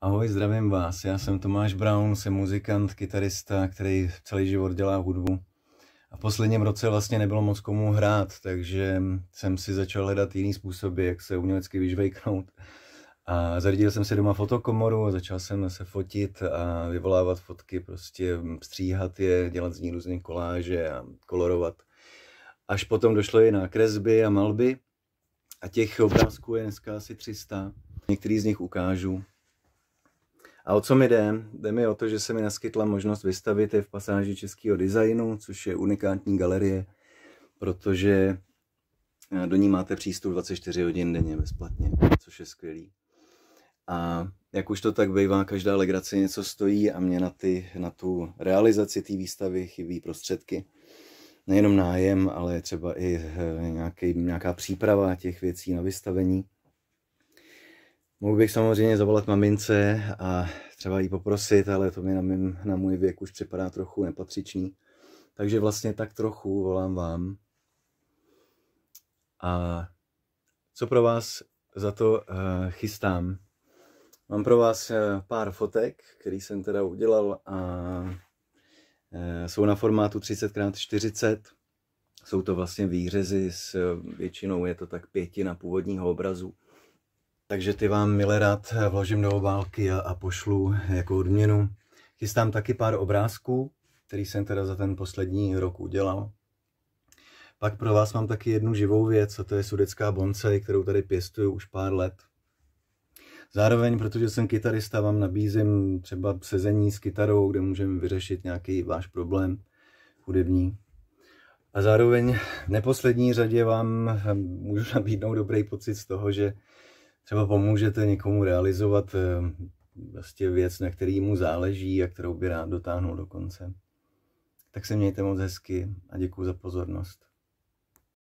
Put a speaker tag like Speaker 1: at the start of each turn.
Speaker 1: Ahoj, zdravím vás. Já jsem Tomáš Brown, jsem muzikant, kytarista, který celý život dělá hudbu. A v posledním roce vlastně nebylo moc komu hrát, takže jsem si začal hledat jiný způsoby, jak se umělecky vyžvejknout. A zařídil jsem si doma fotokomoru, začal jsem se fotit a vyvolávat fotky, prostě stříhat je, dělat z ní různé koláže a kolorovat. Až potom došlo i na kresby a malby a těch obrázků je dneska asi 300. Některý z nich ukážu. A o co mi jde? Jde mi o to, že se mi naskytla možnost vystavit je v pasáži českého designu, což je unikátní galerie, protože eh, do ní máte přístup 24 hodin denně bezplatně, což je skvělý. A jak už to tak bývá, každá legrace něco stojí a mě na, ty, na tu realizaci té výstavy chybí prostředky. Nejenom nájem, ale třeba i eh, nějaký, nějaká příprava těch věcí na vystavení. Mohl bych samozřejmě zavolat mamince a třeba jí poprosit, ale to mi na, mým, na můj věk už připadá trochu nepatřičný. Takže vlastně tak trochu volám vám. A co pro vás za to uh, chystám? Mám pro vás uh, pár fotek, který jsem teda udělal a uh, jsou na formátu 30x40. Jsou to vlastně výřezy, s většinou je to tak pětina původního obrazu takže ty vám milé rád vložím do obálky a, a pošlu jako odměnu. Chystám taky pár obrázků, který jsem teda za ten poslední rok udělal. Pak pro vás mám taky jednu živou věc, a to je sudecká bonce, kterou tady pěstuju už pár let. Zároveň, protože jsem kytarista, vám nabízím třeba sezení s kytarou, kde můžeme vyřešit nějaký váš problém hudební. A zároveň v neposlední řadě vám můžu nabídnout dobrý pocit z toho, že třeba pomůžete někomu realizovat vlastně věc, na který mu záleží a kterou by rád dotáhnul do konce. Tak se mějte moc hezky a děkuji za pozornost.